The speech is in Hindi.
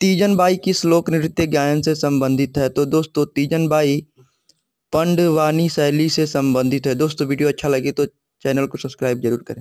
तीजन बाई किस लोक नृत्य गायन से संबंधित है तो दोस्तों तीजन बाई पंडवानी शैली से संबंधित है दोस्तों वीडियो अच्छा लगे तो चैनल को सब्सक्राइब जरूर करें